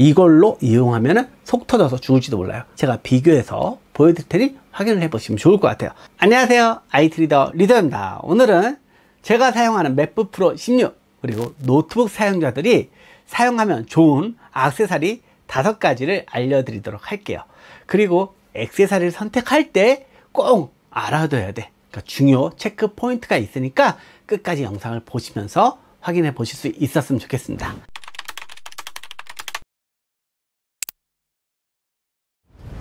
이걸로 이용하면 속 터져서 죽을지도 몰라요 제가 비교해서 보여드릴 테니 확인을 해보시면 좋을 것 같아요 안녕하세요 아이트리더 리더입니다 오늘은 제가 사용하는 맥북 프로 16 그리고 노트북 사용자들이 사용하면 좋은 악세사리 5가지를 알려드리도록 할게요 그리고 액세사리를 선택할 때 꼭 알아둬야 돼 그러니까 중요 체크 포인트가 있으니까 끝까지 영상을 보시면서 확인해 보실 수 있었으면 좋겠습니다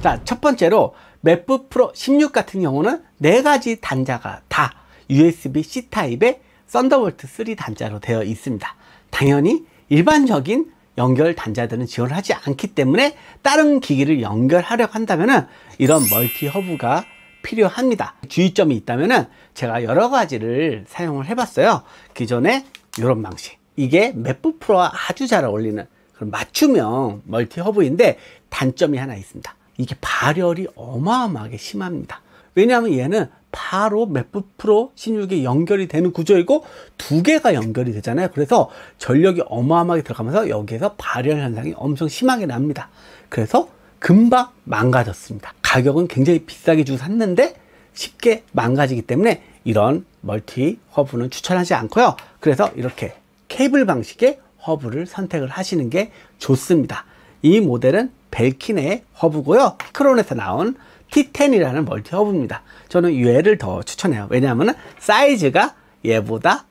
자, 첫 번째로 맥북 프로 16 같은 경우는 네 가지 단자가 다 USB-C 타입의 썬더볼트 3 단자로 되어 있습니다. 당연히 일반적인 연결 단자들은 지원 하지 않기 때문에 다른 기기를 연결하려고 한다면 이런 멀티 허브가 필요합니다. 주의점이 있다면 제가 여러 가지를 사용을 해봤어요. 기존에 이런 방식. 이게 맥북 프로와 아주 잘 어울리는 맞춤형 멀티 허브인데 단점이 하나 있습니다. 이게 발열이 어마어마하게 심합니다. 왜냐하면 얘는 바로 맥북프로 16이 연결이 되는 구조이고 두 개가 연결이 되잖아요. 그래서 전력이 어마어마하게 들어가면서 여기에서 발열 현상이 엄청 심하게 납니다. 그래서 금방 망가졌습니다. 가격은 굉장히 비싸게 주고 샀는데 쉽게 망가지기 때문에 이런 멀티 허브는 추천하지 않고요. 그래서 이렇게 케이블 방식의 허브를 선택을 하시는 게 좋습니다. 이 모델은 벨킨의 허브고요. 크론에서 나온 T10이라는 멀티 허브입니다. 저는 얘를 더 추천해요. 왜냐하면 사이즈가 얘보다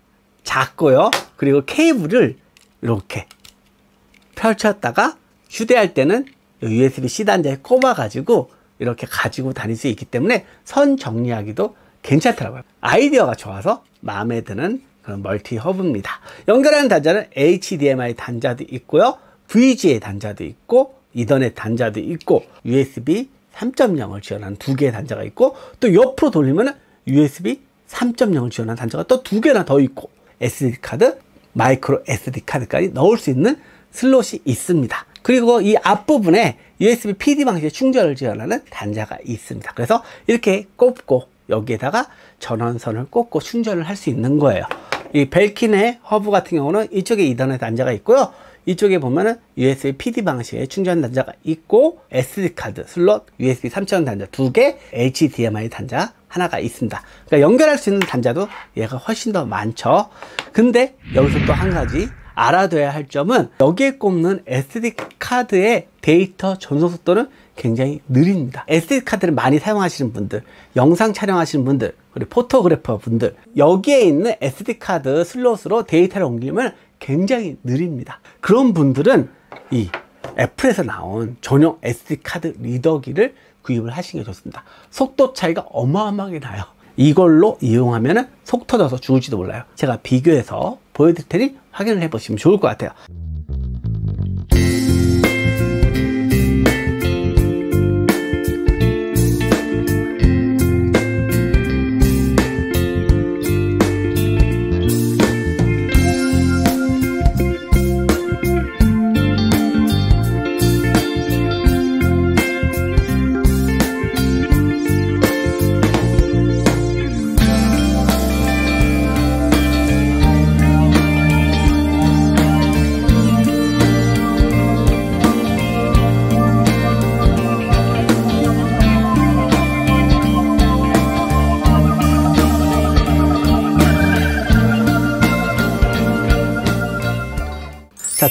작고요. 그리고 케이블을 이렇게 펼쳤다가 휴대할 때는 USB-C 단자에 꼽아가지고 이렇게 가지고 다닐 수 있기 때문에 선 정리하기도 괜찮더라고요. 아이디어가 좋아서 마음에 드는 그런 멀티 허브입니다. 연결하는 단자는 HDMI 단자도 있고요. VGA 단자도 있고 이더넷 단자도 있고 USB 3.0을 지원하는 두 개의 단자가 있고 또 옆으로 돌리면 USB 3.0을 지원하는 단자가 또 두 개나 더 있고 SD 카드, 마이크로 SD 카드까지 넣을 수 있는 슬롯이 있습니다. 그리고 이 앞부분에 USB PD 방식의 충전을 지원하는 단자가 있습니다. 그래서 이렇게 꼽고 여기에다가 전원선을 꽂고 충전을 할 수 있는 거예요. 이 벨킨의 허브 같은 경우는 이쪽에 이더넷 단자가 있고요. 이쪽에 보면은 USB PD 방식의 충전 단자가 있고 SD 카드 슬롯 USB 3.0 단자 두개 HDMI 단자 하나가 있습니다 그러니까 연결할 수 있는 단자도 얘가 훨씬 더 많죠 근데 여기서 또 한 가지 알아둬야 할 점은 여기에 꼽는 SD 카드의 데이터 전송 속도는 굉장히 느립니다 SD 카드를 많이 사용하시는 분들 영상 촬영하시는 분들 그리고 포토그래퍼 분들 여기에 있는 SD 카드 슬롯으로 데이터를 옮기면 굉장히 느립니다. 그런 분들은 이 애플에서 나온 전용 SD카드 리더기를 구입을 하시는 게 좋습니다. 속도 차이가 어마어마하게 나요. 이걸로 이용하면 속 터져서 죽을지도 몰라요. 제가 비교해서 보여드릴 테니 확인을 해보시면 좋을 것 같아요.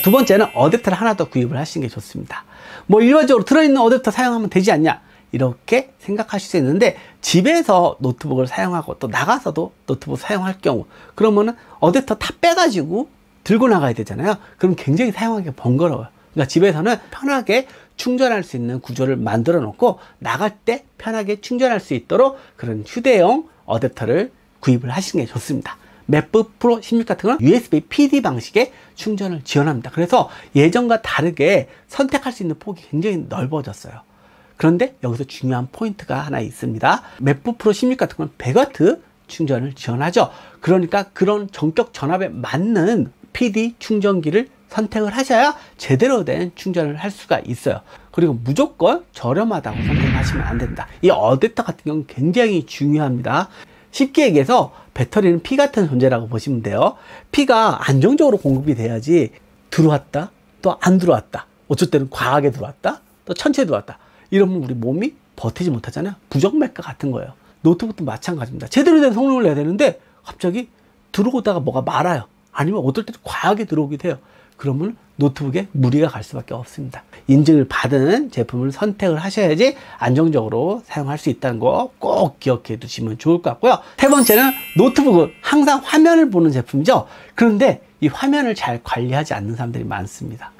두 번째는 어댑터를 하나 더 구입을 하시는 게 좋습니다. 뭐 일반적으로 들어있는 어댑터 사용하면 되지 않냐? 이렇게 생각하실 수 있는데 집에서 노트북을 사용하고 또 나가서도 노트북 사용할 경우 그러면은 어댑터 다 빼가지고 들고 나가야 되잖아요. 그럼 굉장히 사용하기 번거로워요. 그러니까 집에서는 편하게 충전할 수 있는 구조를 만들어 놓고 나갈 때 편하게 충전할 수 있도록 그런 휴대용 어댑터를 구입을 하시는 게 좋습니다. 맥북 프로 16 같은 건 USB PD 방식의 충전을 지원합니다. 그래서 예전과 다르게 선택할 수 있는 폭이 굉장히 넓어졌어요. 그런데 여기서 중요한 포인트가 하나 있습니다. 맥북 프로 16 같은 건우는 100W 충전을 지원하죠. 그러니까 그런 전격 전압에 맞는 PD 충전기를 선택을 하셔야 제대로 된 충전을 할 수가 있어요. 그리고 무조건 저렴하다고 선택하시면 안 됩니다. 이 어댑터 같은 경우는 굉장히 중요합니다. 쉽게 얘기해서 배터리는 피 같은 존재라고 보시면 돼요. 피가 안정적으로 공급이 돼야지 들어왔다, 또 안 들어왔다. 어쩔 때는 과하게 들어왔다, 또 천천히 들어왔다. 이러면 우리 몸이 버티지 못하잖아요. 부정맥과 같은 거예요. 노트북도 마찬가지입니다. 제대로 된 성능을 내야 되는데 갑자기 들어오다가 뭐가 말아요. 아니면 어떨 때는 과하게 들어오기도 해요. 그러면 노트북에 무리가 갈 수밖에 없습니다. 인증을 받은 제품을 선택을 하셔야지 안정적으로 사용할 수 있다는 거 꼭 기억해 두시면 좋을 것 같고요. 세 번째는 노트북은 항상 화면을 보는 제품이죠. 그런데 이 화면을 잘 관리하지 않는 사람들이 많습니다.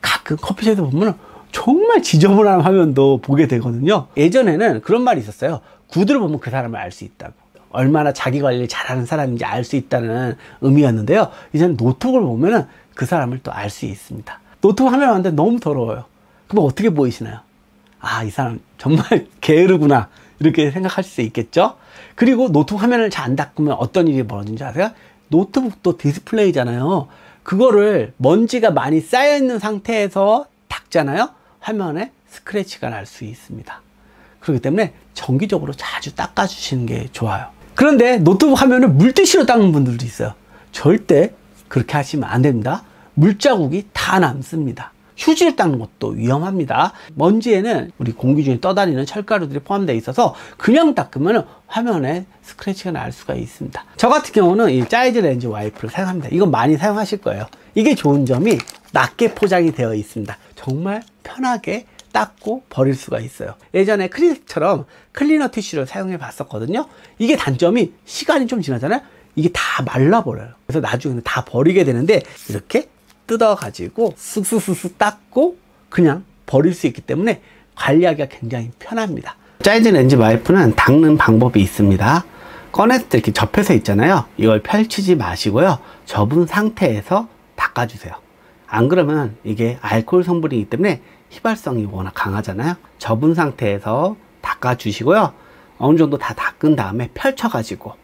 가끔 커피숍에서 보면 정말 지저분한 화면도 보게 되거든요. 예전에는 그런 말이 있었어요. 구두를 보면 그 사람을 알 수 있다고. 얼마나 자기 관리를 잘하는 사람인지 알 수 있다는 의미였는데요. 이제 노트북을 보면은 그 사람을 또 알 수 있습니다. 노트북 화면 왔는데 너무 더러워요. 그럼 어떻게 보이시나요? 아, 이 사람 정말 게으르구나. 이렇게 생각할 수 있겠죠? 그리고 노트북 화면을 잘 안 닦으면 어떤 일이 벌어진지 아세요? 노트북도 디스플레이잖아요. 그거를 먼지가 많이 쌓여 있는 상태에서 닦잖아요. 화면에 스크래치가 날 수 있습니다. 그렇기 때문에 정기적으로 자주 닦아주시는 게 좋아요. 그런데 노트북 화면을 물티슈로 닦는 분들도 있어요. 절대 그렇게 하시면 안 됩니다. 물자국이 다 남습니다. 휴지를 닦는 것도 위험합니다. 먼지에는 우리 공기 중에 떠다니는 철가루들이 포함되어 있어서 그냥 닦으면 화면에 스크래치가 날 수가 있습니다. 저 같은 경우는 이 짜이즈 렌즈 와이프를 사용합니다. 이건 많이 사용하실 거예요. 이게 좋은 점이 낮게 포장이 되어 있습니다. 정말 편하게 닦고 버릴 수가 있어요 예전에 크리스처럼 클리너 티슈를 사용해 봤었거든요 이게 단점이 시간이 좀 지나잖아요 이게 다 말라버려요 그래서 나중에 는다 버리게 되는데 이렇게 뜯어 가지고 쓱쓱쓱쓱 닦고 그냥 버릴 수 있기 때문에 관리하기가 굉장히 편합니다 짜이즈 렌즈 와이프는 닦는 방법이 있습니다 꺼내서 이렇게 접혀서 있잖아요 이걸 펼치지 마시고요 접은 상태에서 닦아주세요 안 그러면 이게 알코올 성분이기 때문에 휘발성이 워낙 강하잖아요. 접은 상태에서 닦아주시고요. 어느 정도 다 닦은 다음에 펼쳐가지고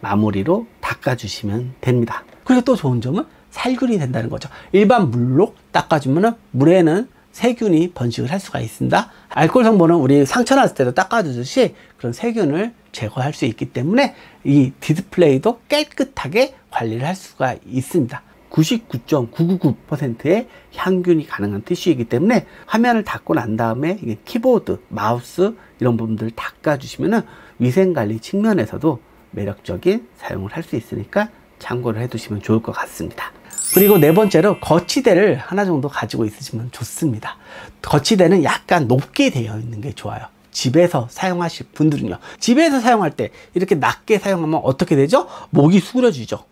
마무리로 닦아주시면 됩니다. 그리고 또 좋은 점은 살균이 된다는 거죠. 일반 물로 닦아주면 물에는 세균이 번식을 할 수가 있습니다. 알코올 성분은 우리 상처 났을 때도 닦아주듯이 그런 세균을 제거할 수 있기 때문에 이 디스플레이도 깨끗하게 관리를 할 수가 있습니다. 99.999%의 향균이 가능한 티슈이기 때문에 화면을 닫고 난 다음에 이게 키보드, 마우스 이런 부분들 을닦아주시면 위생관리 측면에서도 매력적인 사용을 할 수 있으니까 참고를 해두시면 좋을 것 같습니다. 그리고 네 번째로 거치대를 하나 정도 가지고 있으시면 좋습니다. 거치대는 약간 높게 되어 있는 게 좋아요. 집에서 사용하실 분들은요. 집에서 사용할 때 이렇게 낮게 사용하면 어떻게 되죠? 목이 수그러지죠.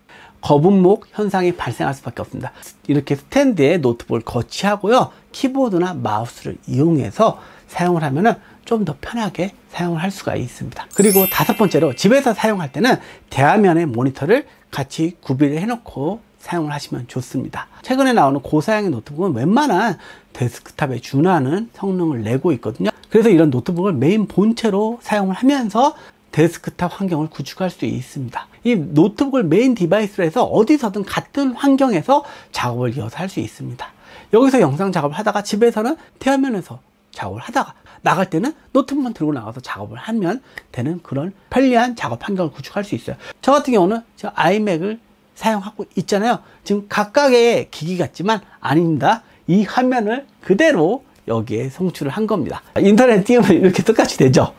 거북목 현상이 발생할 수밖에 없습니다. 이렇게 스탠드에 노트북을 거치하고요. 키보드나 마우스를 이용해서 사용을 하면은 좀 더 편하게 사용을 할 수가 있습니다. 그리고 다섯 번째로 집에서 사용할 때는 대화면의 모니터를 같이 구비를 해놓고 사용을 하시면 좋습니다. 최근에 나오는 고사양의 노트북은 웬만한 데스크탑에 준하는 성능을 내고 있거든요. 그래서 이런 노트북을 메인 본체로 사용을 하면서 데스크탑 환경을 구축할 수 있습니다. 이 노트북을 메인 디바이스로 해서 어디서든 같은 환경에서 작업을 이어서 할 수 있습니다. 여기서 영상 작업을 하다가 집에서는 태화면에서 작업을 하다가 나갈 때는 노트북만 들고 나가서 작업을 하면 되는 그런 편리한 작업 환경을 구축할 수 있어요. 저 같은 경우는 저 아이맥을 사용하고 있잖아요. 지금 각각의 기기 같지만 아닙니다. 이 화면을 그대로 여기에 송출을 한 겁니다. 인터넷 띄우면 이렇게 똑같이 되죠.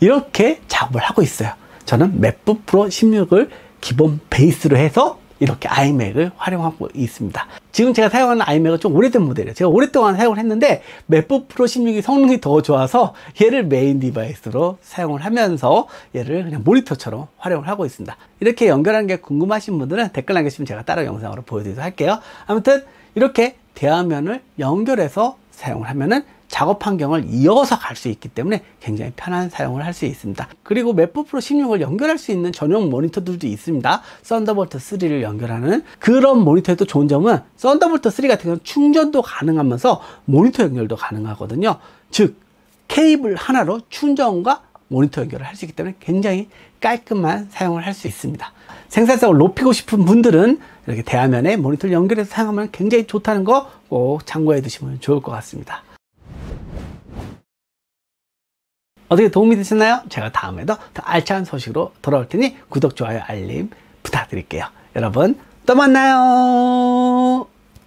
이렇게 작업을 하고 있어요. 저는 맥북 프로 16을 기본 베이스로 해서 이렇게 아이맥을 활용하고 있습니다. 지금 제가 사용하는 아이맥은 좀 오래된 모델이에요. 제가 오랫동안 사용을 했는데 맥북 프로 16이 성능이 더 좋아서 얘를 메인 디바이스로 사용을 하면서 얘를 그냥 모니터처럼 활용을 하고 있습니다. 이렇게 연결하는 게 궁금하신 분들은 댓글 남겨주시면 제가 따로 영상으로 보여드리도록 할게요. 아무튼 이렇게 대화면을 연결해서 사용을 하면은 작업 환경을 이어서 갈 수 있기 때문에 굉장히 편한 사용을 할 수 있습니다. 그리고 맥북 프로 16을 연결할 수 있는 전용 모니터들도 있습니다. 썬더볼트 3를 연결하는 그런 모니터에도 좋은 점은 썬더볼트 3 같은 경우는 충전도 가능하면서 모니터 연결도 가능하거든요. 즉 케이블 하나로 충전과 모니터 연결을 할 수 있기 때문에 굉장히 깔끔한 사용을 할 수 있습니다. 생산성을 높이고 싶은 분들은 이렇게 대화면에 모니터를 연결해서 사용하면 굉장히 좋다는 거 꼭 참고해 두시면 좋을 것 같습니다. 어떻게 도움이 되셨나요? 제가 다음에도 더 알찬 소식으로 돌아올 테니 구독, 좋아요, 알림 부탁드릴게요. 여러분 또 만나요.